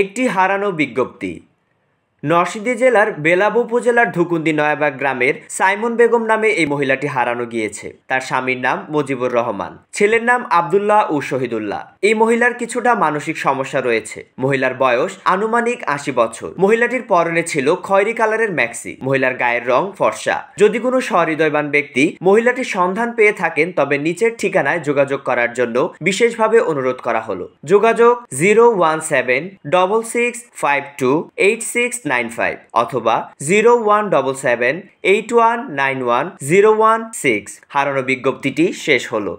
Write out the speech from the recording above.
একটি হারানো বিজ্ঞপ্তি নরসিংদী জেলার বেলাব উপজেলার ধুকুন্দি নয়াবাগ গ্রামের সাইমন বেগম নামে এই মহিলাটি হারানো গিয়েছে তার স্বামীর নাম মুজিবুর রহমান ছেলের নাম আবদুল্লাহ ও শহীদুল্লাহ এই মহিলার কিছুটা মানসিক সমস্যা রয়েছে মহিলার বয়স আনুমানিক আশি বছর মহিলাটির পরনে ছিল খয়রি কালারের ম্যাক্সি মহিলার গায়ের রং ফর্সা যদি কোনো সহৃদয়বান ব্যক্তি মহিলাটির সন্ধান পেয়ে থাকেন তবে নিচের ঠিকানায় যোগাযোগ করার জন্য বিশেষভাবে অনুরোধ করা হলো যোগাযোগ zero one seven double six five two eight six nine five অথবা zero one double seven eight one nine one zero one six হারানো বিজ্ঞপ্তিটি শেষ হলো